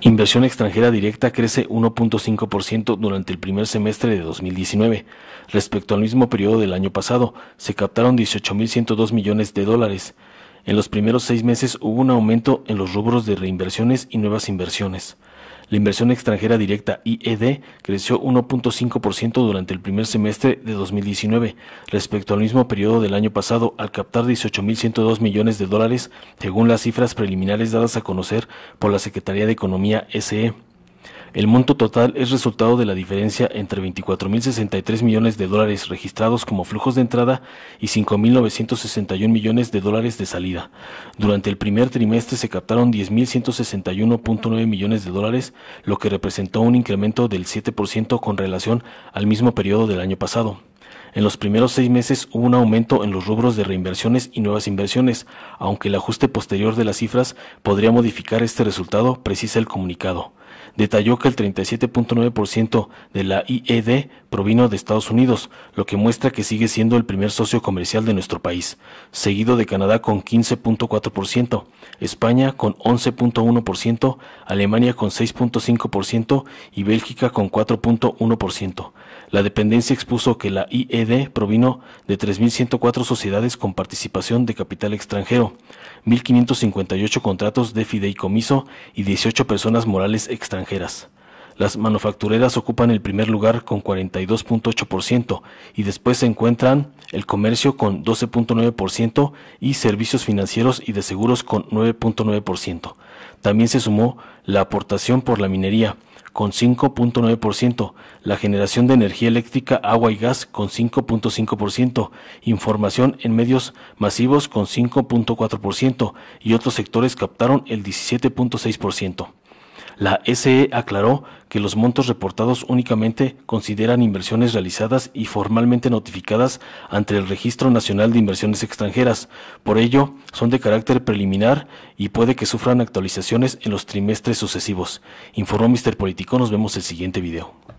Inversión extranjera directa crece 1.5% durante el primer semestre de 2019. Respecto al mismo periodo del año pasado, se captaron 18.102 millones de dólares. En los primeros seis meses hubo un aumento en los rubros de reinversiones y nuevas inversiones. La inversión extranjera directa IED creció 1.5% durante el primer semestre de 2019 respecto al mismo periodo del año pasado al captar 18.102 millones de dólares según las cifras preliminares dadas a conocer por la Secretaría de Economía SE. El monto total es resultado de la diferencia entre 24.063 millones de dólares registrados como flujos de entrada y 5.961 millones de dólares de salida. Durante el primer trimestre se captaron 10.161.9 millones de dólares, lo que representó un incremento del 7% con relación al mismo periodo del año pasado. En los primeros seis meses hubo un aumento en los rubros de reinversiones y nuevas inversiones, aunque el ajuste posterior de las cifras podría modificar este resultado, precisa el comunicado. Detalló que el 37.9% de la IED provino de Estados Unidos, lo que muestra que sigue siendo el primer socio comercial de nuestro país, seguido de Canadá con 15.4%, España con 11.1%, Alemania con 6.5% y Bélgica con 4.1%. La dependencia expuso que la IED provino de 3.104 sociedades con participación de capital extranjero, 1.558 contratos de fideicomiso y 18 personas morales extranjeras. Las manufactureras ocupan el primer lugar con 42.8% y después se encuentran el comercio con 12.9% y servicios financieros y de seguros con 9.9%. También se sumó la aportación por la minería con 5.9%, la generación de energía eléctrica, agua y gas con 5.5%, información en medios masivos con 5.4% y otros sectores captaron el 17.6%. La SE aclaró que los montos reportados únicamente consideran inversiones realizadas y formalmente notificadas ante el Registro Nacional de Inversiones Extranjeras. Por ello, son de carácter preliminar y puede que sufran actualizaciones en los trimestres sucesivos. Informó Mister Político. Nos vemos el siguiente video.